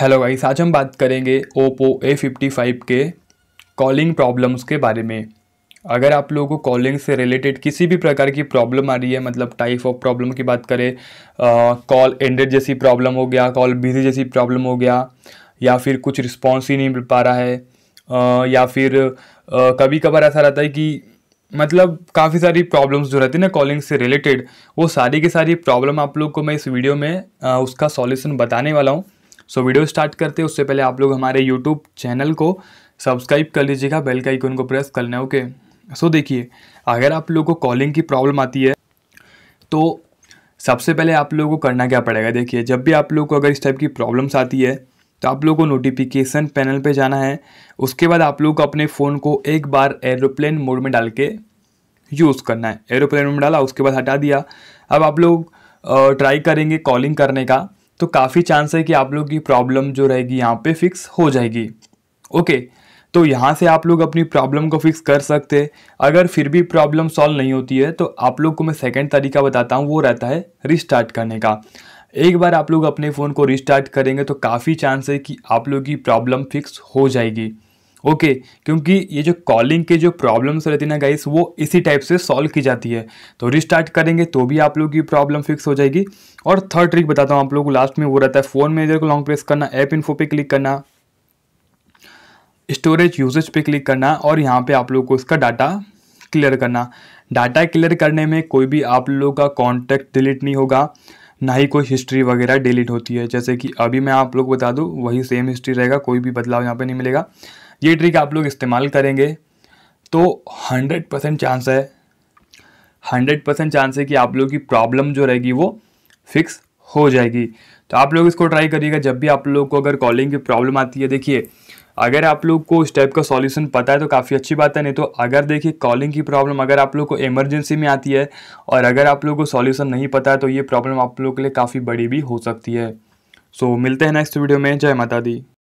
hello guys आज हम बात करेंगे ओप्पो ए फिफ्टी फाइव के कॉलिंग प्रॉब्लम्स के बारे में अगर आप लोगों को कॉलिंग से रिलेटेड किसी भी प्रकार की प्रॉब्लम आ रही है मतलब टाइप ऑफ प्रॉब्लम की बात करें कॉल एंडेड जैसी प्रॉब्लम हो गया कॉल बिजी जैसी प्रॉब्लम हो गया या फिर कुछ रिस्पॉन्स ही नहीं मिल पा रहा है आ, या फिर आ, कभी कभार ऐसा रहता है कि मतलब काफ़ी सारी प्रॉब्लम्स जो रहती है ना कॉलिंग से रिलेटेड वो सारी की सारी प्रॉब्लम आप लोग को मैं इस वीडियो में आ, उसका सॉल्यूशन बताने वाला हूँ सो वीडियो स्टार्ट करते हैं उससे पहले आप लोग हमारे यूट्यूब चैनल को सब्सक्राइब कर लीजिएगा बेल का आइकन को प्रेस कर लें ओके सो देखिए अगर आप लोगों को कॉलिंग की प्रॉब्लम आती है तो सबसे पहले आप लोगों को करना क्या पड़ेगा देखिए जब भी आप लोग को अगर इस टाइप की प्रॉब्लम्स आती है तो आप लोगों को नोटिफिकेशन पैनल पे जाना है उसके बाद आप लोगों को अपने फ़ोन को एक बार एरोप्लेन मोड में डाल के यूज़ करना है एरोप्लेन मोड में डाला उसके बाद हटा दिया अब आप लोग ट्राई करेंगे कॉलिंग करने का तो काफ़ी चांस है कि आप लोग की प्रॉब्लम जो रहेगी यहाँ पे फिक्स हो जाएगी ओके तो यहाँ से आप लोग अपनी प्रॉब्लम को फिक्स कर सकते अगर फिर भी प्रॉब्लम सॉल्व नहीं होती है तो आप लोग को मैं सेकेंड तरीका बताता हूँ वो रहता है रिस्टार्ट करने का एक बार आप लोग अपने फ़ोन को रिस्टार्ट करेंगे तो काफ़ी चांस है कि आप लोग की प्रॉब्लम फिक्स हो जाएगी ओके क्योंकि ये जो कॉलिंग के जो प्रॉब्लम्स रहती है ना गाइस वो इसी टाइप से सॉल्व की जाती है तो रिस्टार्ट करेंगे तो भी आप लोग की प्रॉब्लम फिक्स हो जाएगी और थर्ड ट्रिक बताता हूँ आप लोग को लास्ट में वो रहता है फ़ोन मैनेजर को लॉन्ग प्रेस करना ऐप इन्फो पे क्लिक करना स्टोरेज यूजेज पे क्लिक करना और यहाँ पे आप लोग को इसका डाटा क्लियर करना डाटा क्लियर करने में कोई भी आप लोगों का कॉन्टैक्ट डिलीट नहीं होगा ना ही कोई हिस्ट्री वगैरह डिलीट होती है जैसे कि अभी मैं आप लोग बता दूँ वही सेम हिस्ट्री रहेगा कोई भी बदलाव यहाँ पे नहीं मिलेगा ये ट्रिक आप लोग इस्तेमाल करेंगे तो हंड्रेड परसेंट चांस है हंड्रेड परसेंट चांस है कि आप लोग की प्रॉब्लम जो रहेगी वो फिक्स हो जाएगी तो आप लोग इसको ट्राई करिएगा जब भी आप लोग को अगर कॉलिंग की प्रॉब्लम आती है देखिए अगर आप लोग को उस टाइप का सॉल्यूशन पता है तो काफ़ी अच्छी बात है नहीं तो अगर देखिए कॉलिंग की प्रॉब्लम अगर आप लोग को इमरजेंसी में आती है और अगर आप लोग को सॉल्यूशन नहीं पता है तो ये प्रॉब्लम आप लोग के लिए काफ़ी बड़ी भी हो सकती है सो so, मिलते हैं नेक्स्ट वीडियो में जय माता दी